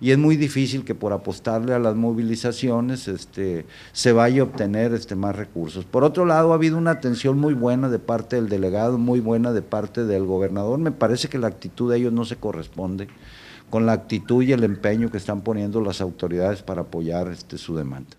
y es muy difícil que por apostarle a las movilizaciones este, se vaya a obtener este, más recursos. Por otro lado, ha habido una atención muy buena de parte del delegado, muy buena de parte del gobernador. Me parece que la actitud de ellos no se corresponde con la actitud y el empeño que están poniendo las autoridades para apoyar este, su demanda.